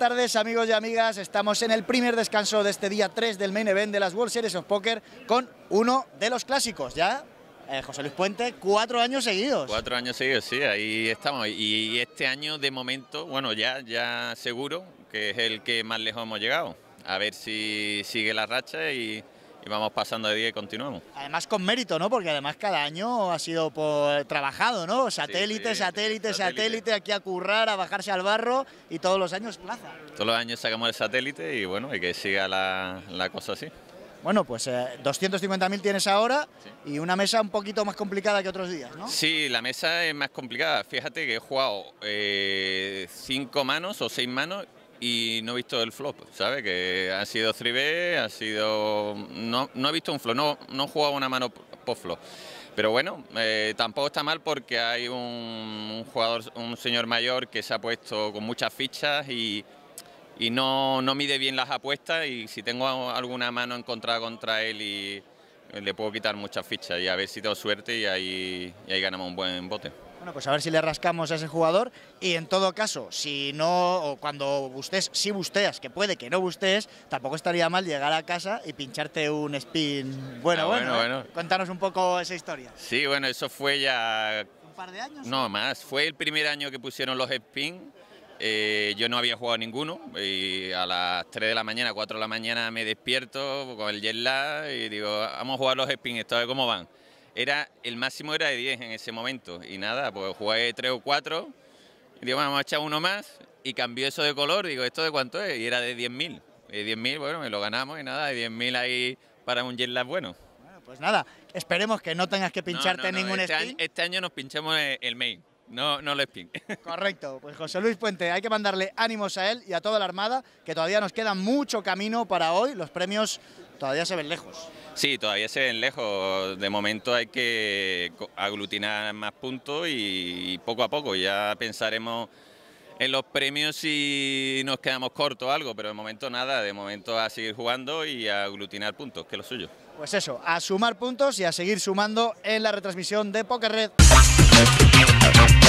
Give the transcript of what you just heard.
tardes, amigos y amigas. Estamos en el primer descanso de este día 3 del main event de las World Series of Poker con uno de los clásicos, ¿ya? Eh, José Luis Puente, cuatro años seguidos. Cuatro años seguidos, sí, ahí estamos. Y este año, de momento, bueno, ya, ya seguro que es el que más lejos hemos llegado. A ver si sigue la racha y, y vamos pasando de día y continuamos. Además con mérito, ¿no? Porque además cada año ha sido por, eh, trabajado, ¿no? Satélite, satélite, satélite, aquí a currar, a bajarse al barro y todos los años plaza. Todos los años sacamos el satélite y bueno, y que siga la, cosa así. Bueno, pues 250.000 eh, tienes ahora y una mesa un poquito más complicada que otros días, ¿no? Sí, la mesa es más complicada. Fíjate que he jugado eh, cinco manos o seis manos y no he visto el flop, ¿sabes? Que ha sido 3B, ha sido... No, no he visto un flop, no, no he jugado una mano post-flop. Pero bueno, eh, tampoco está mal porque hay un, jugador, un señor mayor que se ha puesto con muchas fichas y, y no, no, mide bien las apuestas y si tengo alguna mano encontrada contra él y le puedo quitar muchas fichas y a ver si tengo suerte y ahí, y ahí ganamos un buen bote. Bueno, pues a ver si le rascamos a ese jugador y en todo caso, si no, o cuando bustes, si busteas, que puede que no bustees, tampoco estaría mal llegar a casa y pincharte un spin. Bueno, ah, bueno, bueno, ¿eh? Cuéntanos un poco esa historia. Sí, bueno, eso fue ya... ¿Un par de años? No, más. Fue el primer año que pusieron los spin. Eh, yo no había jugado ninguno y a las 3 de la mañana, 4 de la mañana me despierto con el jet lag y digo, vamos a jugar los spin, esto a ver cómo van el máximo era de 10 en ese momento. Y nada, pues jugué 3 o 4, digo, vamos a echar uno más, y cambió eso de color, digo, ¿esto de cuánto es? Y era de 10.000. de 10.000, bueno, me lo ganamos y nada, de 10.000 ahí para un jet bueno. Pues nada, esperemos que no tengas que pincharte ningún este Año, este año nos pinchamos el, main, no, no el spin. Correcto, pues José Luis Puente, hay que mandarle ánimos a él y a toda la Armada, que todavía nos queda mucho camino para hoy, los premios Todavía se ven lejos. Sí, todavía se ven lejos. De momento hay que aglutinar más puntos y poco a poco ya pensaremos en los premios si nos quedamos cortos o algo, pero de momento nada, de momento a seguir jugando y a aglutinar puntos, que es lo suyo. Pues eso, a sumar puntos y a seguir sumando en la retransmisión de Poker Red.